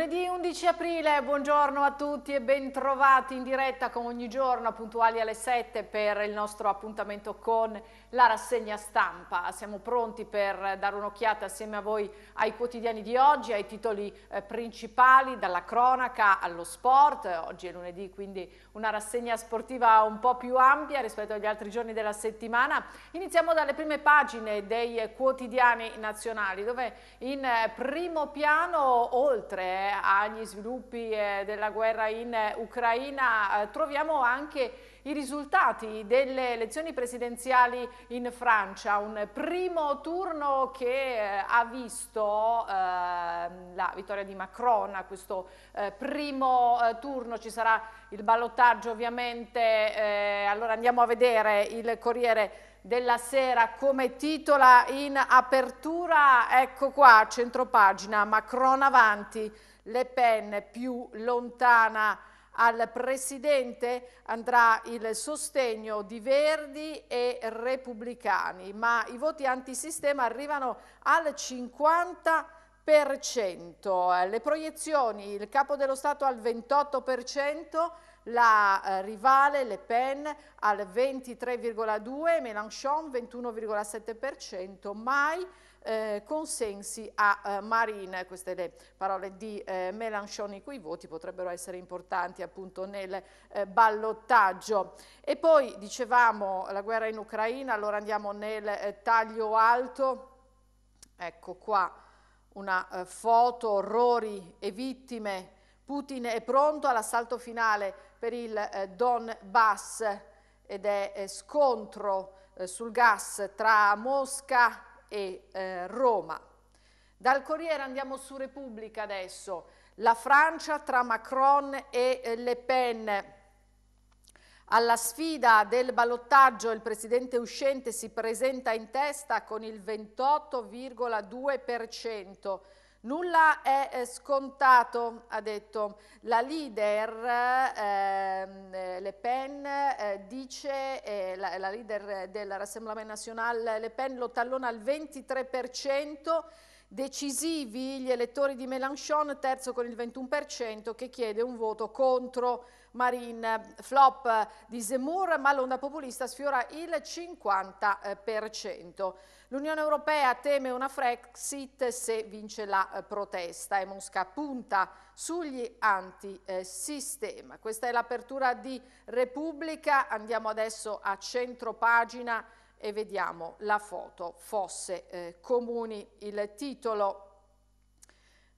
Lunedì 11 aprile, buongiorno a tutti e bentrovati in diretta come ogni giorno puntuali alle 7 per il nostro appuntamento con la rassegna stampa. Siamo pronti per dare un'occhiata assieme a voi ai quotidiani di oggi, ai titoli eh, principali, dalla cronaca allo sport. Oggi è lunedì, quindi una rassegna sportiva un po' più ampia rispetto agli altri giorni della settimana. Iniziamo dalle prime pagine dei quotidiani nazionali, dove in eh, primo piano, oltre agli sviluppi eh, della guerra in Ucraina, eh, troviamo anche i risultati delle elezioni presidenziali in Francia, un primo turno che eh, ha visto eh, la vittoria di Macron a questo eh, primo eh, turno, ci sarà il ballottaggio ovviamente, allora andiamo a vedere il Corriere della Sera come titola in apertura, ecco qua, centropagina, Macron avanti, le Pen più lontana al Presidente andrà il sostegno di Verdi e Repubblicani, ma i voti antisistema arrivano al 50%. Le proiezioni, il capo dello Stato al 28%, la eh, rivale Le Pen al 23,2%, Mélenchon 21,7%, mai eh, consensi a eh, Marine, queste le parole di eh, Mélenchon i cui voti potrebbero essere importanti appunto nel eh, ballottaggio. E poi dicevamo la guerra in Ucraina, allora andiamo nel eh, taglio alto, ecco qua una eh, foto, orrori e vittime, Putin è pronto all'assalto finale per il Donbass ed è scontro sul gas tra Mosca e e eh, Roma. Dal Corriere andiamo su Repubblica adesso. La Francia tra Macron e eh, Le Pen. Alla sfida del ballottaggio il presidente uscente si presenta in testa con il 28,2%. Nulla è eh, scontato, ha detto la leader ehm, eh, Le Pen, eh, dice, eh, la, la, leader della Rassemblement Nationale Le Pen lo tallona al 23%, decisivi gli elettori di Mélenchon, terzo con il 21% che chiede un voto contro Marine Flop di Zemmour, ma l'onda populista sfiora il 50%. L'Unione Europea teme una Frexit se vince la eh, protesta e Mosca punta sugli antisistema. Questa è l'apertura di Repubblica, andiamo adesso a centropagina e vediamo la foto, fosse eh, comuni, il titolo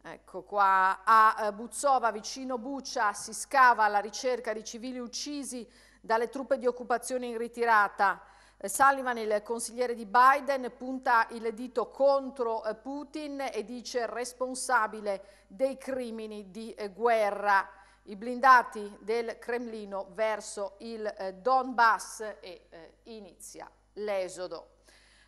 Ecco qua, a eh, Buzzova, vicino Buccia, si scava alla ricerca di civili uccisi dalle truppe di occupazione in ritirata. Eh, Sullivan, il consigliere di Biden, punta il dito contro eh, Putin e dice responsabile dei crimini di eh, guerra. I blindati del Cremlino verso il Donbass e inizia l'esodo.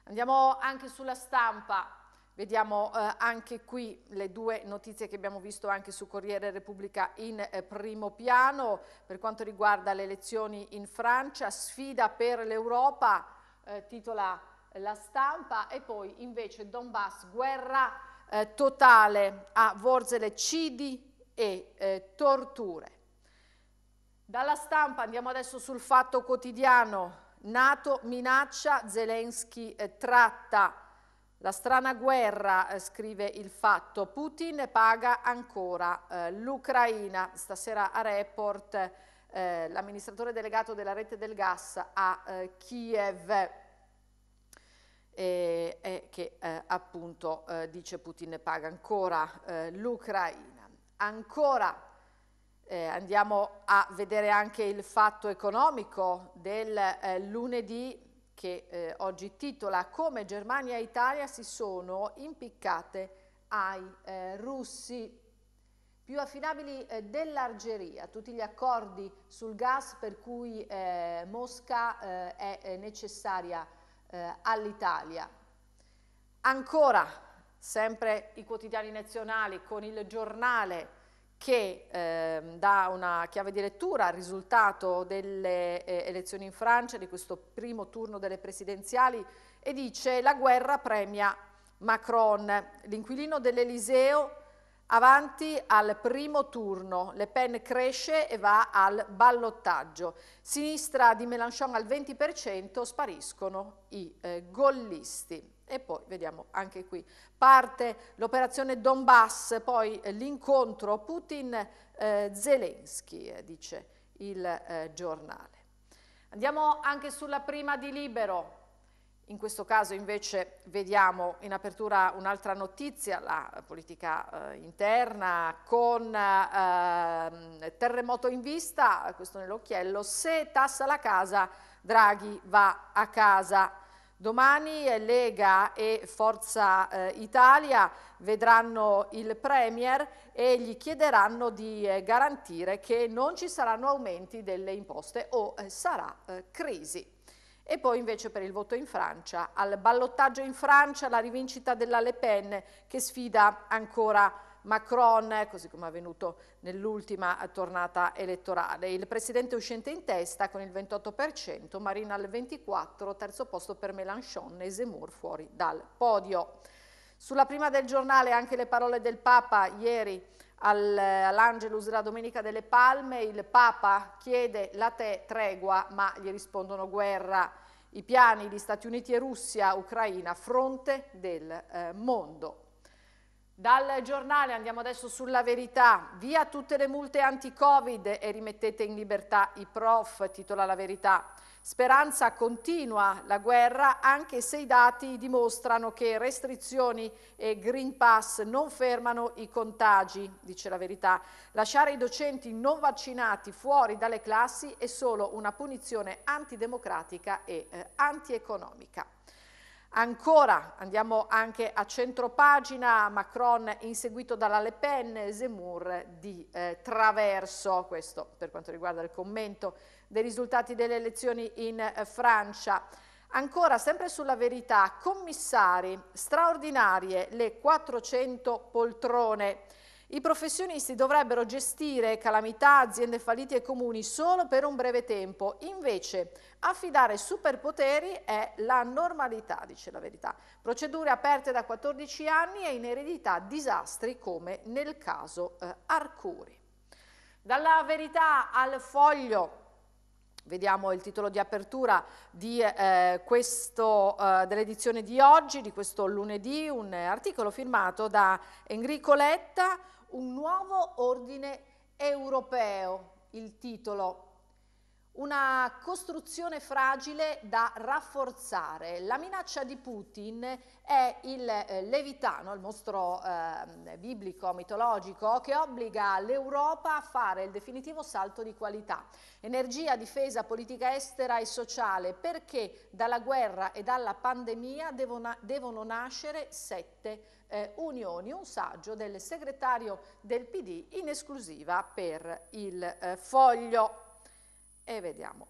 Andiamo anche sulla stampa. Vediamo eh, anche qui le due notizie che abbiamo visto anche su Corriere Repubblica in eh, primo piano per quanto riguarda le elezioni in Francia, sfida per l'Europa, eh, titola la stampa e poi invece Donbass, guerra eh, totale a Vorzele, cidi e eh, torture. Dalla stampa andiamo adesso sul fatto quotidiano, Nato minaccia, Zelensky eh, tratta la strana guerra, eh, scrive il fatto, Putin paga ancora eh, l'Ucraina. Stasera a Report eh, l'amministratore delegato della rete del gas a eh, Kiev che eh, appunto dice Putin paga ancora l'Ucraina. Ancora eh, andiamo a vedere anche il fatto economico del eh, lunedì che eh, oggi titola Come Germania e Italia si sono impiccate ai eh, russi più affidabili eh, dell'Algeria, tutti gli accordi sul gas per cui eh, Mosca eh, è eh, necessaria eh, all'Italia. Ancora, sempre i quotidiani nazionali con il giornale che eh, dà una chiave di lettura al risultato delle eh, elezioni in Francia, di questo primo turno delle presidenziali, e dice la guerra premia Macron, l'inquilino dell'Eliseo avanti al primo turno, Le Pen cresce e va al ballottaggio, sinistra di Mélenchon al 20%, spariscono i eh, gollisti. E poi vediamo anche qui, parte l'operazione Donbass, poi eh, l'incontro Putin-Zelensky, eh, eh, dice il eh, giornale. Andiamo anche sulla prima di Libero. In questo caso invece vediamo in apertura un'altra notizia, la politica eh, interna con eh, terremoto in vista, questo nell'occhiello, se tassa la casa Draghi va a casa. Domani Lega e Forza eh, Italia vedranno il Premier e gli chiederanno di eh, garantire che non ci saranno aumenti delle imposte o eh, sarà eh, crisi. E poi invece per il voto in Francia, al ballottaggio in Francia la rivincita della Le Pen che sfida ancora Macron, così come è avvenuto nell'ultima tornata elettorale. Il presidente uscente in testa con il 28%, Marina al 24%, terzo posto per Mélenchon e Zemmour fuori dal podio. Sulla prima del giornale anche le parole del Papa ieri all'Angelus la Domenica delle Palme, il Papa chiede la te tregua ma gli rispondono guerra. I piani di Stati Uniti e Russia, Ucraina, fronte del eh, mondo. Dal giornale andiamo adesso sulla verità. Via tutte le multe anti-Covid e rimettete in libertà i prof, titola la verità. Speranza continua la guerra anche se i dati dimostrano che restrizioni e Green Pass non fermano i contagi, dice la verità. Lasciare i docenti non vaccinati fuori dalle classi è solo una punizione antidemocratica e eh, antieconomica. Ancora, andiamo anche a centropagina, Macron inseguito dalla Le Pen, Zemmour di eh, traverso, questo per quanto riguarda il commento dei risultati delle elezioni in eh, Francia. Ancora, sempre sulla verità, commissari straordinarie, le 400 poltrone. I professionisti dovrebbero gestire calamità, aziende fallite e comuni solo per un breve tempo, invece affidare superpoteri è la normalità, dice la verità. Procedure aperte da 14 anni e in eredità disastri come nel caso eh, Arcuri. Dalla verità al foglio. Vediamo il titolo di apertura di, eh, questo, eh, dell'edizione di oggi, di questo lunedì, un articolo firmato da Enrico Letta, un nuovo ordine europeo, il titolo una costruzione fragile da rafforzare. La minaccia di Putin è il eh, Levitano, il mostro eh, biblico, mitologico, che obbliga l'Europa a fare il definitivo salto di qualità. Energia, difesa, politica estera e sociale, perché dalla guerra e dalla pandemia devono, devono nascere sette eh, unioni, un saggio del segretario del PD in esclusiva per il eh, foglio. E vediamo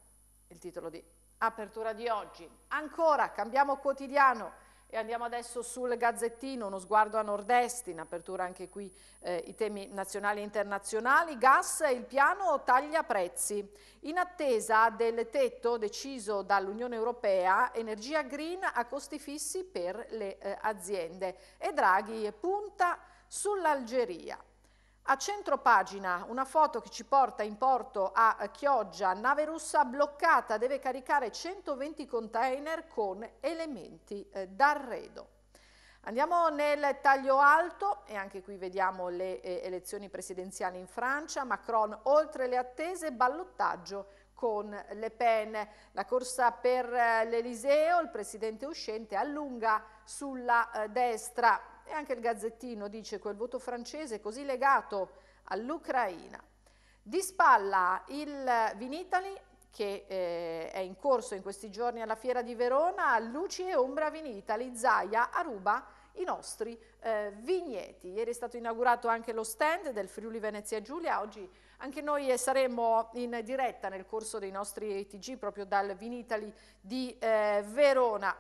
il titolo di apertura di oggi. Ancora, cambiamo quotidiano e andiamo adesso sul Gazzettino, uno sguardo a nord-est, in apertura anche qui eh, i temi nazionali e internazionali. Gas e il piano taglia prezzi. In attesa del tetto deciso dall'Unione Europea, energia green a costi fissi per le eh, aziende. E Draghi punta sull'Algeria. A centro pagina una foto che ci porta in porto a Chioggia, nave russa bloccata, deve caricare 120 container con elementi eh, d'arredo. Andiamo nel taglio alto e anche qui vediamo le eh, elezioni presidenziali in Francia, Macron oltre le attese, ballottaggio con Le Pen. La corsa per eh, l'Eliseo, il presidente uscente allunga sulla destra, e anche il Gazzettino dice quel voto francese così legato all'Ucraina. Di spalla il Vinitali che eh, è in corso in questi giorni alla Fiera di Verona, Luci e Ombra Vinitali, Zaia, Aruba, i nostri eh, vigneti. Ieri è stato inaugurato anche lo stand del Friuli Venezia Giulia, oggi anche noi eh, saremo in diretta nel corso dei nostri TG proprio dal Vinitali di eh, Verona.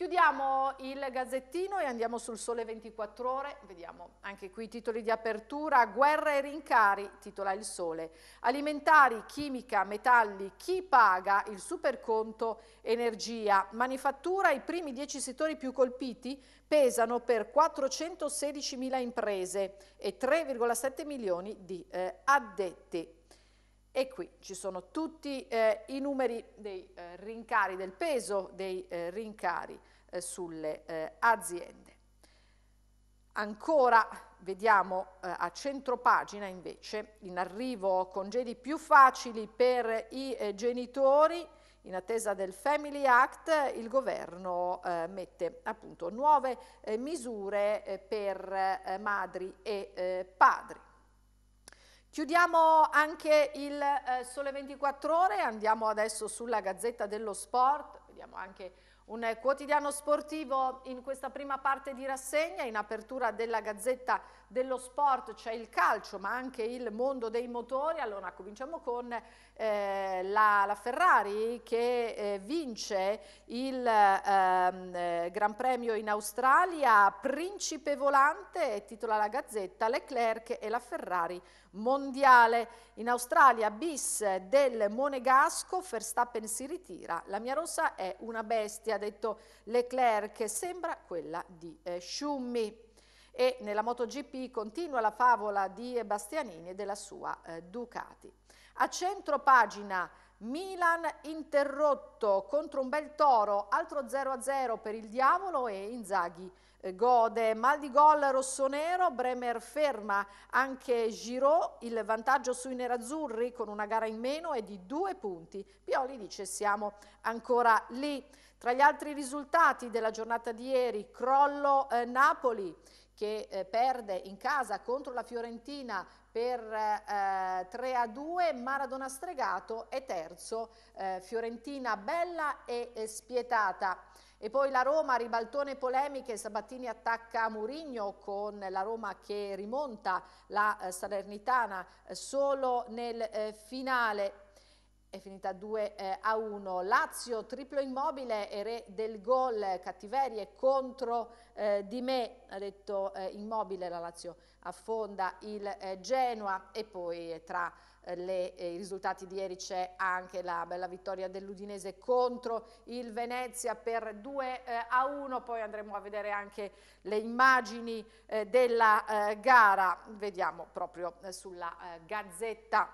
Chiudiamo il gazzettino e andiamo sul Sole 24 Ore, vediamo anche qui i titoli di apertura, guerra e rincari, titola il Sole, alimentari, chimica, metalli, chi paga, il superconto, energia, manifattura, i primi 10 settori più colpiti pesano per 416.000 imprese e 3,7 milioni di eh, addetti. E qui ci sono tutti eh, i numeri dei eh, rincari, del peso dei eh, rincari eh, sulle eh, aziende. Ancora vediamo eh, a centro pagina invece in arrivo congedi più facili per i eh, genitori in attesa del Family Act il governo eh, mette appunto nuove eh, misure eh, per eh, madri e eh, padri. Chiudiamo anche il Sole 24 Ore, andiamo adesso sulla Gazzetta dello Sport, vediamo anche un eh, quotidiano sportivo in questa prima parte di rassegna, in apertura della Gazzetta dello sport c'è il calcio ma anche il mondo dei motori, allora cominciamo con eh, la, la, Ferrari che eh, vince il ehm, eh, Gran Premio in Australia, principe volante, titola la Gazzetta, Leclerc e la Ferrari mondiale. In Australia bis del Monegasco, Verstappen si ritira, la mia rossa è una bestia, ha detto Leclerc, sembra quella di eh, Schumi. E nella MotoGP continua la favola di Bastianini e della sua eh, Ducati. A centro pagina Milan interrotto contro un bel toro, altro 0-0 per il Diavolo e Inzaghi eh, gode. Mal di gol rossonero, Bremer ferma anche Giraud, il vantaggio sui nerazzurri con una gara in meno è di due punti. Pioli dice siamo ancora lì. Tra gli altri risultati della giornata di ieri, crollo eh, Napoli, che eh, perde in casa contro la Fiorentina per eh, 3 a 2, Maradona stregato e terzo eh, Fiorentina bella e, e spietata. E poi la Roma, ribaltone polemiche, Sabatini attacca Murigno con la Roma che rimonta la eh, Salernitana eh, solo nel eh, finale è finita 2 eh, a 1. Lazio, triplo immobile e re del gol, cattiverie contro eh, di me, ha detto eh, immobile la Lazio affonda il eh, Genoa e poi eh, tra le, i risultati di ieri c'è anche la bella vittoria dell'Udinese contro il Venezia per 2 a 1, poi andremo a vedere anche le immagini della gara, vediamo proprio sulla Gazzetta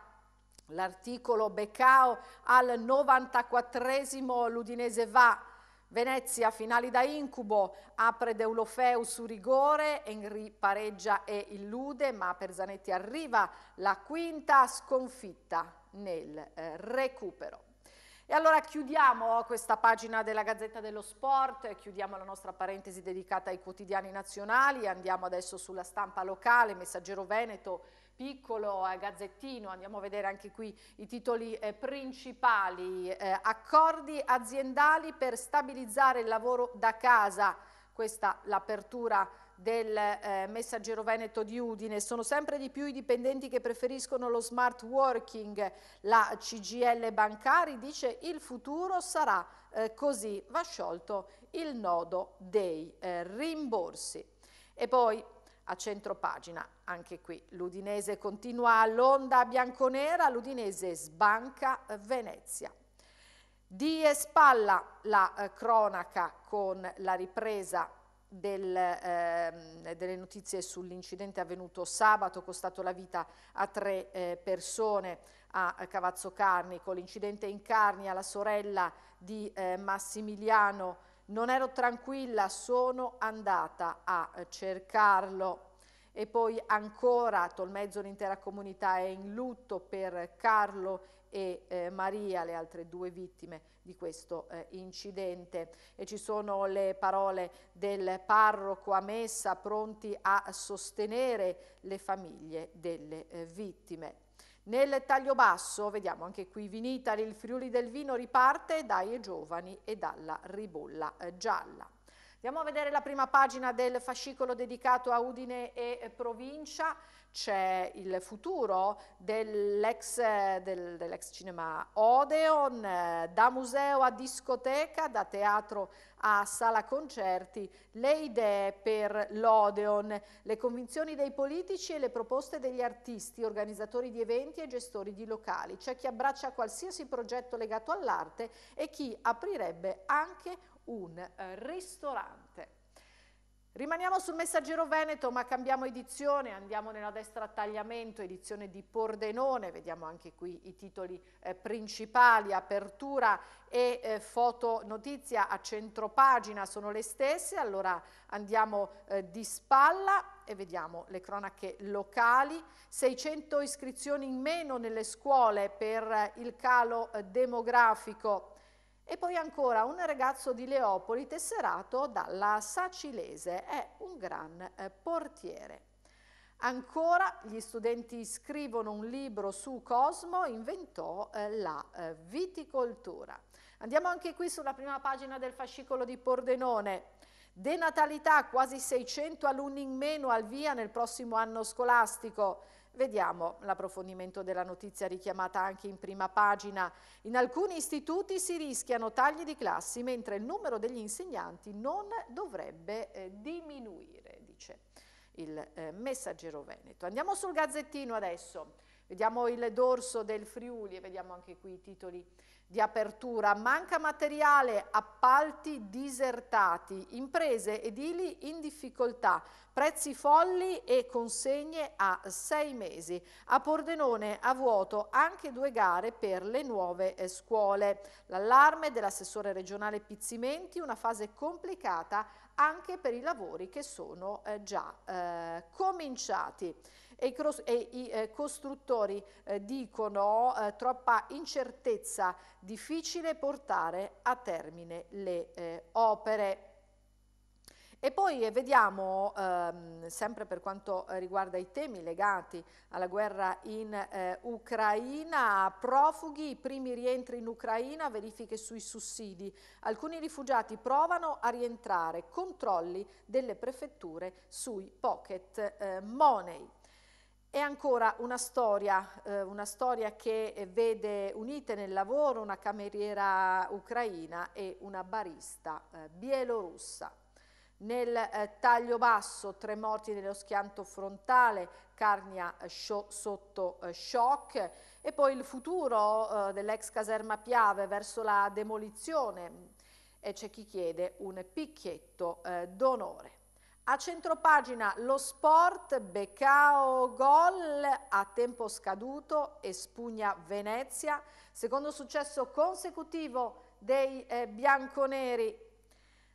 L'articolo Beccao al 94 esimo l'Udinese va. Venezia finali da incubo, apre Deulofeu su rigore, Henry pareggia e illude, ma per Zanetti arriva la quinta sconfitta nel eh, recupero. E allora chiudiamo questa pagina della Gazzetta dello Sport, chiudiamo la nostra parentesi dedicata ai quotidiani nazionali, andiamo adesso sulla stampa locale, Messaggero Veneto, piccolo eh, gazzettino, andiamo a vedere anche qui i titoli eh, principali, eh, accordi aziendali per stabilizzare il lavoro da casa, questa l'apertura del eh, messaggero veneto di Udine. Sono sempre di più i dipendenti che preferiscono lo smart working. La CGL Bancari dice il futuro sarà eh, così. Va sciolto il nodo dei eh, rimborsi. E poi a centropagina. Anche qui l'Udinese continua l'onda bianconera, l'Udinese sbanca Venezia. Di spalla la eh, cronaca con la ripresa del, eh, delle notizie sull'incidente avvenuto sabato, costato la vita a tre eh, persone a Cavazzo Carnico. L'incidente in Carnia, la sorella di eh, Massimiliano non ero tranquilla, sono andata a cercarlo. E poi ancora Tolmezzo l'intera comunità è in lutto per Carlo e eh, Maria, le altre due vittime di questo eh, incidente. E ci sono le parole del parroco a messa pronti a sostenere le famiglie delle eh, vittime. Nel taglio basso, vediamo anche qui Vinitali, il Friuli del Vino riparte dai giovani e dalla ribolla eh, gialla. Andiamo a vedere la prima pagina del fascicolo dedicato a Udine e provincia c'è il futuro dell'ex, del, dell'ex, cinema Odeon, eh, da museo a discoteca, da teatro a sala concerti, le idee per l'Odeon, le convinzioni dei politici e le proposte degli artisti, organizzatori di eventi e gestori di locali. C'è chi abbraccia qualsiasi progetto legato all'arte e chi aprirebbe anche un eh, ristorante. Rimaniamo sul messaggero Veneto ma cambiamo edizione, andiamo nella destra a tagliamento, edizione di Pordenone, vediamo anche qui i titoli eh, principali, apertura e eh, foto notizia a centropagina sono le stesse, allora andiamo eh, di spalla e vediamo le cronache locali, 600 iscrizioni in meno nelle scuole per eh, il calo eh, demografico e poi ancora un ragazzo di Leopoli tesserato dalla Sacilese, è un gran eh, portiere. Ancora gli studenti scrivono un libro su Cosmo, inventò eh, la eh, viticoltura. Andiamo anche qui sulla prima pagina del fascicolo di Pordenone. Denatalità, quasi 600 alunni in meno al via nel prossimo anno scolastico. Vediamo l'approfondimento della notizia richiamata anche in prima pagina. In alcuni istituti si rischiano tagli di classi mentre il numero degli insegnanti non dovrebbe eh, diminuire, dice il eh, messaggero Veneto. Andiamo sul Gazzettino adesso. Vediamo il dorso del Friuli e vediamo anche qui i titoli di apertura. Manca materiale, appalti disertati, imprese edili in difficoltà, prezzi folli e consegne a sei mesi. A Pordenone a vuoto anche due gare per le nuove eh, scuole. L'allarme dell'assessore regionale Pizzimenti, una fase complicata anche per i lavori che sono eh, già eh, cominciati e i, e i eh, costruttori eh, dicono eh, troppa incertezza, difficile portare a termine le eh, opere. E poi eh, vediamo, ehm, sempre per quanto eh, riguarda i temi legati alla guerra in eh, Ucraina, profughi, i primi rientri in Ucraina, verifiche sui sussidi. Alcuni rifugiati provano a rientrare, controlli delle prefetture sui pocket eh, money. È ancora una storia, eh, una storia che eh, vede unite nel lavoro una cameriera ucraina e una barista eh, bielorussa. Nel eh, taglio basso, tre morti nello schianto frontale, Carnia sotto eh, shock e poi il futuro eh, dell'ex caserma Piave verso la demolizione e c'è chi chiede un picchietto d'onore. A centropagina lo sport, Becao gol a tempo scaduto, espugna Venezia, secondo successo consecutivo dei eh, bianconeri.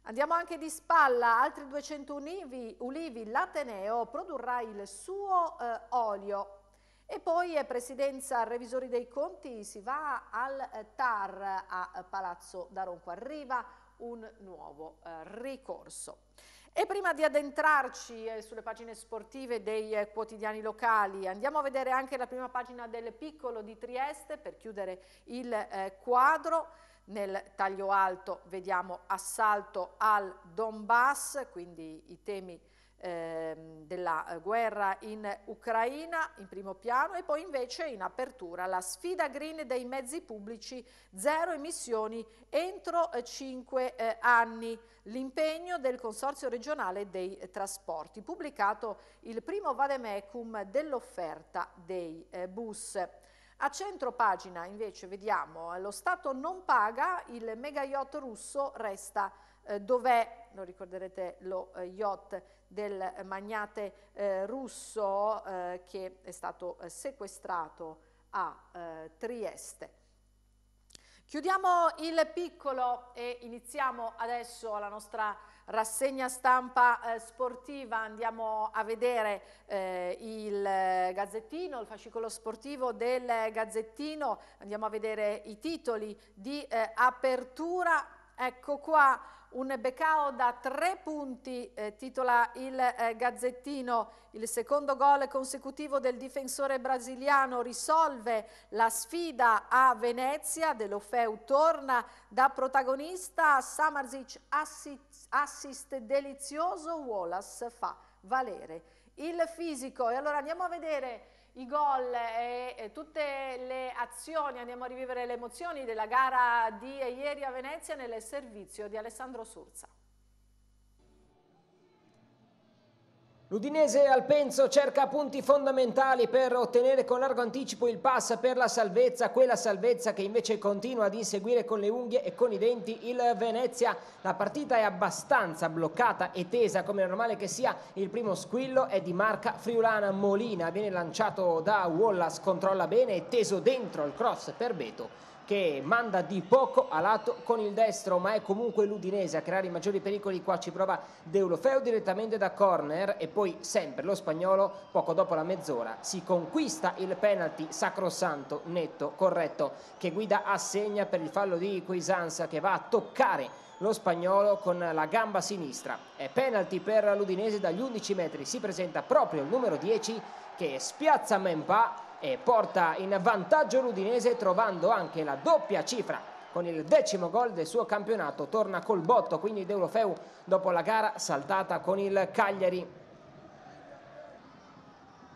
Andiamo anche di spalla, altri 200 ulivi, ulivi l'Ateneo produrrà il suo eh, olio. E poi eh, presidenza revisori dei conti, si va al eh, TAR a eh, Palazzo d'Aronco, arriva un nuovo eh, ricorso. E prima di addentrarci eh, sulle pagine sportive dei eh, quotidiani locali, andiamo a vedere anche la prima pagina del Piccolo di Trieste per chiudere il eh, quadro. Nel taglio alto vediamo assalto al Donbass, quindi i temi Ehm, della eh, guerra in Ucraina in primo piano e poi invece in apertura la sfida green dei mezzi pubblici, zero emissioni entro eh, cinque eh, anni, l'impegno del Consorzio regionale dei trasporti, pubblicato il primo vademecum dell'offerta dei bus. A centro pagina invece vediamo lo Stato non paga, il mega yacht russo resta dov'è, lo ricorderete lo yacht del magnate eh, russo eh, che è stato eh, sequestrato a eh, Trieste. Chiudiamo il piccolo e iniziamo adesso la nostra rassegna stampa eh, sportiva, andiamo a vedere eh, il eh, Gazzettino, il fascicolo sportivo del Gazzettino, andiamo a vedere i titoli di eh, apertura, ecco qua un Becao da tre punti, eh, titola il eh, Gazzettino. Il secondo gol consecutivo del difensore brasiliano risolve la sfida a Venezia. Dell'Ofeu torna da protagonista. Samarzic assist, assist delizioso. Wallace fa valere il fisico. E allora andiamo a vedere i gol e, e tutte le azioni, andiamo a rivivere le emozioni della gara di ieri a Venezia nel servizio di Alessandro Surza. L'Udinese Alpenzo cerca punti fondamentali per ottenere con largo anticipo il pass per la salvezza, quella salvezza che invece continua ad inseguire con le unghie e con i denti il Venezia. La partita è abbastanza bloccata e tesa come è normale che sia. Il primo squillo è di marca friulana Molina, viene lanciato da Wallace, controlla bene e teso dentro il cross per Beto che manda di poco a lato con il destro, ma è comunque l'Udinese a creare i maggiori pericoli. Qua ci prova Deulofeo direttamente da corner e poi sempre lo spagnolo, poco dopo la mezz'ora, si conquista il penalty sacrosanto, netto, corretto, che guida assegna per il fallo di Cuisanza che va a toccare lo spagnolo con la gamba sinistra. È penalty per l'Udinese dagli 11 metri, si presenta proprio il numero 10 che spiazza Mempa e porta in vantaggio l'Udinese trovando anche la doppia cifra con il decimo gol del suo campionato torna col botto quindi Deulofeu dopo la gara saltata con il Cagliari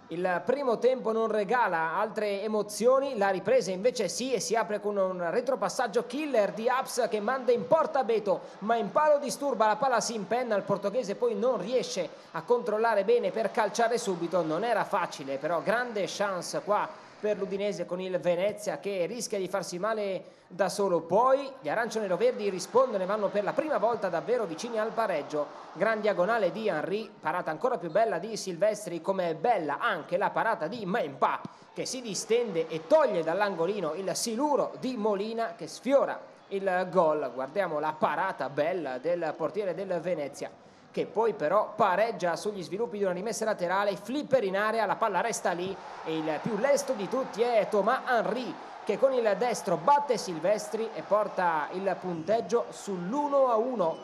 il primo tempo non regala altre emozioni, la ripresa invece sì e si apre con un retropassaggio killer di Aps che manda in porta Beto, ma in palo disturba, la palla si impenna, il portoghese poi non riesce a controllare bene per calciare subito, non era facile però grande chance qua per l'Udinese con il Venezia che rischia di farsi male da solo. Poi gli arancio nero verdi rispondono e vanno per la prima volta davvero vicini al pareggio. Gran diagonale di Henry, parata ancora più bella di Silvestri, come è bella anche la parata di Mempa che si distende e toglie dall'angolino il siluro di Molina che sfiora il gol. Guardiamo la parata bella del portiere del Venezia che poi però pareggia sugli sviluppi di una rimessa laterale, flipper in area, la palla resta lì e il più lesto di tutti è Thomas Henry che con il destro batte Silvestri e porta il punteggio sull'1-1.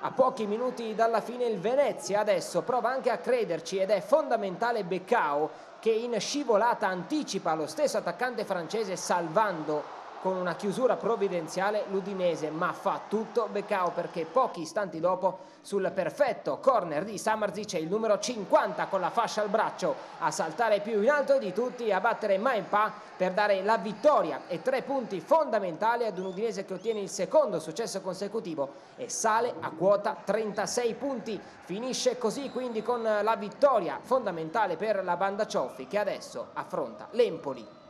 A pochi minuti dalla fine il Venezia adesso prova anche a crederci ed è fondamentale Beccao che in scivolata anticipa lo stesso attaccante francese salvando con una chiusura provvidenziale l'Udinese, ma fa tutto Beccao perché pochi istanti dopo sul perfetto corner di Samarzi c'è il numero 50 con la fascia al braccio a saltare più in alto di tutti a battere Maempa per dare la vittoria e tre punti fondamentali ad un Udinese che ottiene il secondo successo consecutivo e sale a quota 36 punti. Finisce così quindi con la vittoria fondamentale per la banda Cioffi che adesso affronta l'Empoli.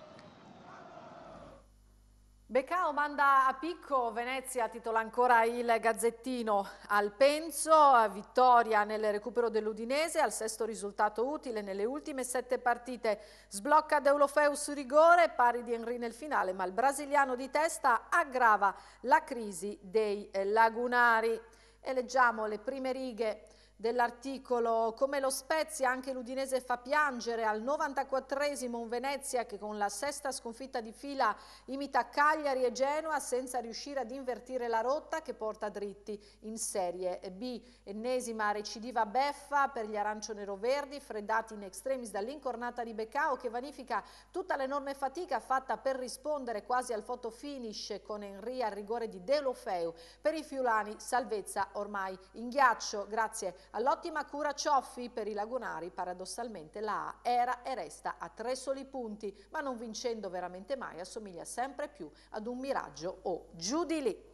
Beccao manda a picco, Venezia titola ancora il Gazzettino al Penso, vittoria nel recupero dell'Udinese, al sesto risultato utile nelle ultime sette partite, sblocca Deulofeu su rigore, pari di Henry nel finale, ma il brasiliano di testa aggrava la crisi dei lagunari. E leggiamo le prime righe dell'articolo. Come lo Spezia, anche l'Udinese fa piangere al 94esimo un Venezia che con la sesta sconfitta di fila imita Cagliari e Genoa senza riuscire ad invertire la rotta che porta dritti in Serie B. Ennesima recidiva beffa per gli arancioneroverdi, freddati in extremis dall'incornata di Beccao che vanifica tutta l'enorme fatica fatta per rispondere quasi al photo finish con Enria al rigore di Deulofeu. Per i fiulani salvezza ormai in ghiaccio. Grazie All'ottima cura Cioffi per i lagunari paradossalmente la A era e resta a tre soli punti, ma non vincendo veramente mai assomiglia sempre più ad un miraggio o giù di lì.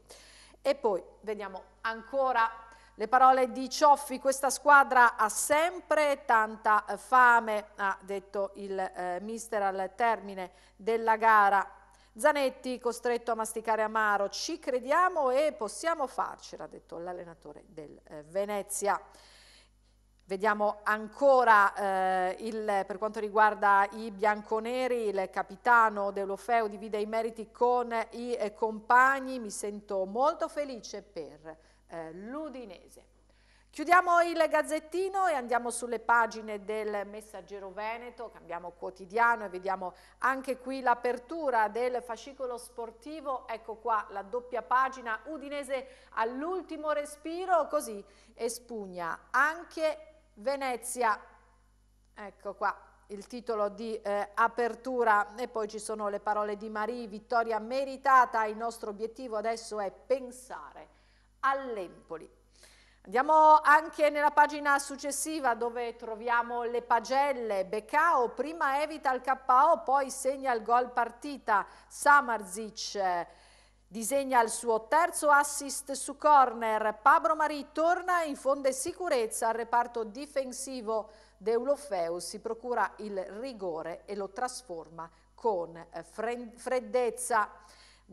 E poi vediamo ancora le parole di Cioffi, questa squadra ha sempre tanta eh, fame, ha detto il eh, mister al termine della gara Zanetti costretto a masticare amaro, ci crediamo e possiamo farcela, ha detto l'allenatore del eh, Venezia. Vediamo ancora eh, il, per quanto riguarda i bianconeri, il capitano Deulofeu divide i meriti con i eh, compagni, mi sento molto felice per eh, l'Udinese. Chiudiamo il gazzettino e andiamo sulle pagine del Messaggero Veneto, cambiamo quotidiano e vediamo anche qui l'apertura del fascicolo sportivo, ecco qua la doppia pagina Udinese all'ultimo respiro, così espugna anche Venezia, ecco qua il titolo di eh, apertura e poi ci sono le parole di Marie, vittoria meritata, il nostro obiettivo adesso è pensare all'Empoli Andiamo anche nella pagina successiva dove troviamo le pagelle. Beccao prima evita il KO, poi segna il gol partita. Samarzic eh, disegna il suo terzo assist su corner. Pablo Marì torna e infonde sicurezza al reparto difensivo. Deulofeu si procura il rigore e lo trasforma con eh, freddezza.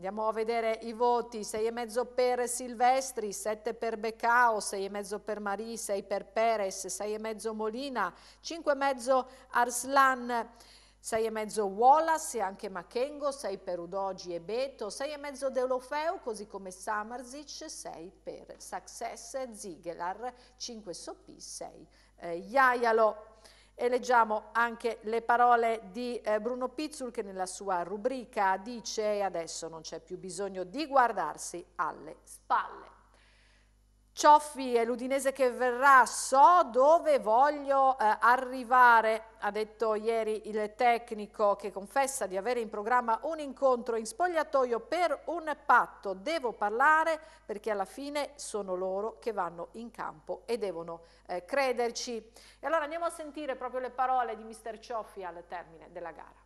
Andiamo a vedere i voti, 6,5 per Silvestri, 7 per Beccao, 6,5 per Marì, 6 per Perez, 6,5 Molina, 5,5 Arslan, 6,5 Wallace e anche Makengo, 6 per Udogi e Beto, 6,5 Deulofeu, così come Samarzic, 6 per Success, Ziegler, 5 Sopì, 6 eh, Iaialo. E leggiamo anche le parole di eh, Bruno Pizzul che nella sua rubrica dice adesso non c'è più bisogno di guardarsi alle spalle. Cioffi è l'Udinese che verrà, so dove voglio eh, arrivare, ha detto ieri il tecnico che confessa di avere in programma un incontro in spogliatoio per un patto. Devo parlare perché alla fine sono loro che vanno in campo e devono eh, crederci. E allora andiamo a sentire proprio le parole di mister Cioffi al termine della gara.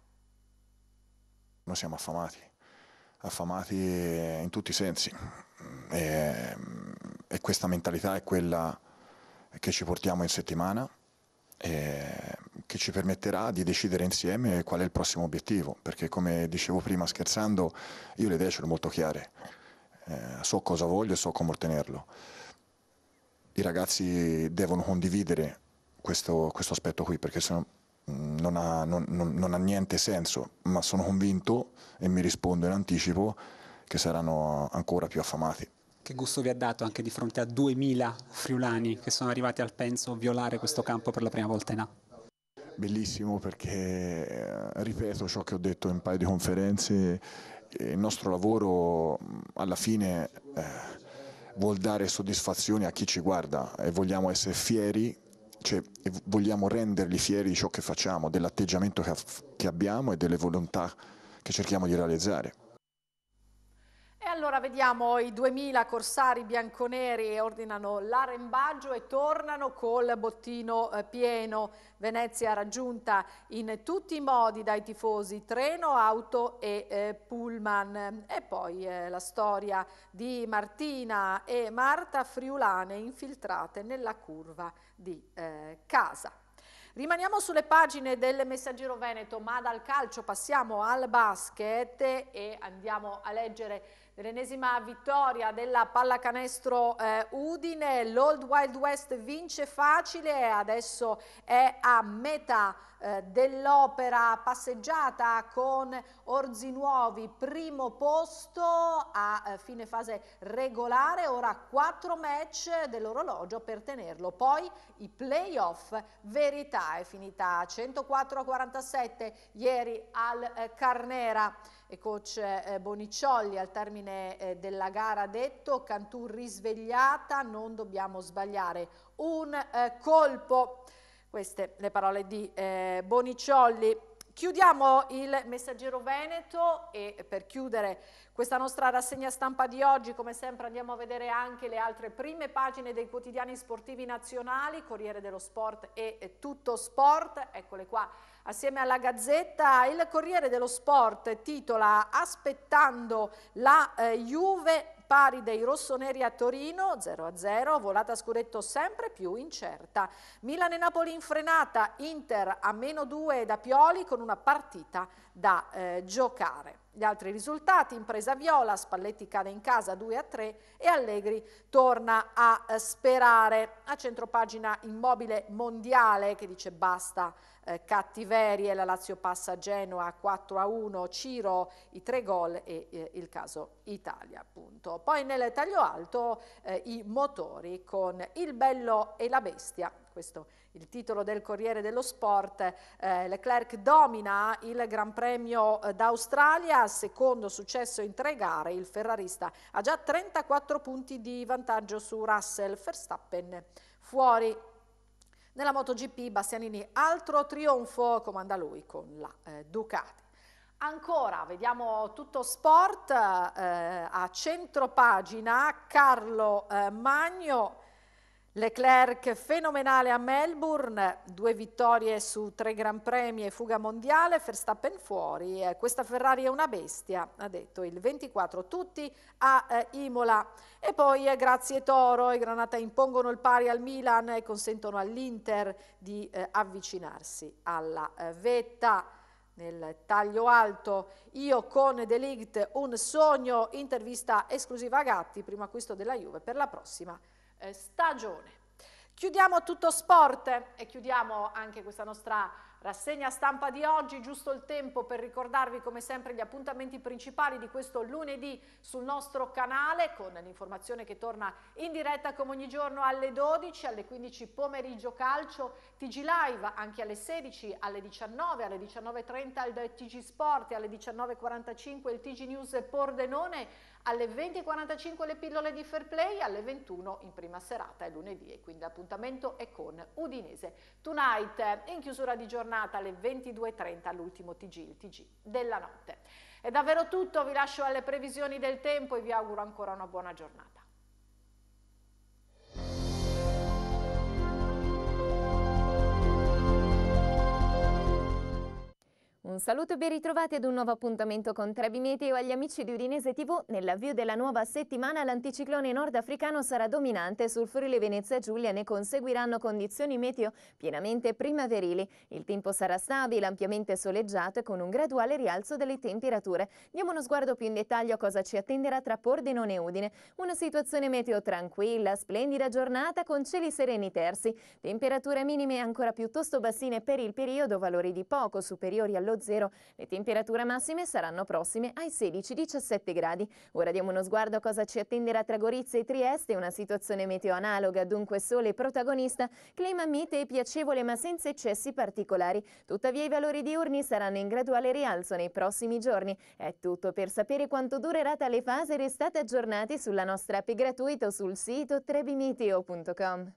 Noi siamo affamati, affamati in tutti i sensi. E ehm, e questa mentalità è quella che ci portiamo in settimana e che ci permetterà di decidere insieme qual è il prossimo obiettivo, perché come dicevo prima scherzando, io le idee sono molto chiare, eh, so cosa voglio e so come ottenerlo. I ragazzi devono condividere questo, questo aspetto qui, perché se no mm, non ha, non, non, non ha niente senso, ma sono convinto e mi rispondo in anticipo che saranno ancora più affamati. Che gusto vi ha dato anche di fronte a 2000 friulani che sono arrivati al Penso a violare questo campo per la prima volta in A? Bellissimo perché, eh, ripeto ciò che ho detto in un paio di conferenze, eh, il nostro lavoro alla fine eh, vuol dare soddisfazione a chi ci guarda e vogliamo essere fieri cioè, vogliamo renderli fieri di ciò che facciamo, dell'atteggiamento che, che abbiamo e delle volontà che cerchiamo di realizzare allora vediamo i 2000 corsari bianconeri ordinano l'arembaggio e tornano col bottino eh, pieno. Venezia raggiunta in tutti i modi dai tifosi, treno, auto e eh, pullman. E poi eh, la storia di Martina e Marta Friulane infiltrate nella curva di eh, casa. Rimaniamo sulle pagine del Messaggero Veneto, ma dal calcio passiamo al basket e andiamo a leggere dell'ennesima vittoria della pallacanestro eh, Udine, l'Old Wild West vince facile, adesso è a metà eh, dell'opera passeggiata con Orzi Nuovi, primo posto a eh, fine fase regolare, ora quattro match dell'orologio per tenerlo, poi i playoff verità è finita 104 47 ieri al eh, Carnera e coach eh, al termine eh, della gara ha detto Cantù risvegliata, non dobbiamo sbagliare un eh, colpo. Queste le parole di eh, Bonicciolli. Chiudiamo il messaggero Veneto e per chiudere questa nostra rassegna stampa di oggi come sempre andiamo a vedere anche le altre prime pagine dei quotidiani sportivi nazionali, Corriere dello Sport e Tutto Sport, eccole qua Assieme alla Gazzetta il Corriere dello Sport titola Aspettando la eh, Juve pari dei rossoneri a Torino 0-0, volata a scudetto sempre più incerta. Milan e Napoli in frenata, Inter a meno 2 da Pioli con una partita da eh, giocare. Gli altri risultati, impresa viola, Spalletti cade in casa 2 a 3 e Allegri torna a eh, sperare. A centropagina immobile mondiale che dice basta eh, cattiverie, la Lazio passa a Genoa 4 a 1, Ciro i tre gol e eh, il caso Italia appunto. Poi nel taglio alto eh, i motori con il bello e la bestia questo il titolo del Corriere dello Sport, eh, Leclerc domina il Gran Premio eh, d'Australia, secondo successo in tre gare, il ferrarista ha già 34 punti di vantaggio su Russell Verstappen fuori. Nella MotoGP Bastianini altro trionfo, comanda lui con la eh, Ducati. Ancora, vediamo tutto sport, eh, a centropagina Carlo eh, Magno Leclerc fenomenale a Melbourne, due vittorie su tre Gran Premi e fuga mondiale, Verstappen fuori, eh, questa Ferrari è una bestia, ha detto il 24 tutti a eh, Imola. E poi eh, grazie Toro, i Granata impongono il pari al Milan e consentono all'Inter di eh, avvicinarsi alla eh, vetta nel taglio alto. Io con Delict un sogno, intervista esclusiva a Gatti, primo acquisto della Juve per la prossima settimana eh, stagione. Chiudiamo tutto sport e chiudiamo anche questa nostra rassegna stampa di oggi, giusto il tempo per ricordarvi come sempre gli appuntamenti principali di questo lunedì sul nostro canale con l'informazione che torna in diretta come ogni giorno alle 12, alle 15 pomeriggio calcio, TG Live anche alle 16, alle 19, alle 19.30 il TG Sport e alle 19.45 il TG News Pordenone alle 20.45 le pillole di Fair Play, alle 21 in prima serata è lunedì e quindi l'appuntamento è con Udinese Tonight. In chiusura di giornata alle 22.30 l'ultimo TG, il TG della notte. È davvero tutto, vi lascio alle previsioni del tempo e vi auguro ancora una buona giornata. Un saluto e ben ritrovati ad un nuovo appuntamento con Trebi Meteo agli amici di Udinese TV. Nell'avvio della nuova settimana l'anticiclone nordafricano sarà dominante sul Friuli Venezia Giulia ne conseguiranno condizioni meteo pienamente primaverili. Il tempo sarà stabile, ampiamente soleggiato e con un graduale rialzo delle temperature. Diamo uno sguardo più in dettaglio a cosa ci attenderà tra Pordenone e Udine. Una situazione meteo tranquilla, splendida giornata con cieli sereni tersi. Temperature minime ancora piuttosto bassine per il periodo, valori di poco superiori allo zero. Le temperature massime saranno prossime ai 16-17 gradi. Ora diamo uno sguardo a cosa ci attenderà tra Gorizia e Trieste, una situazione meteo analoga, dunque sole protagonista, clima mite e piacevole ma senza eccessi particolari. Tuttavia i valori diurni saranno in graduale rialzo nei prossimi giorni. È tutto per sapere quanto durerà tale fase restate aggiornati sulla nostra app gratuita o sul sito trebimeteo.com.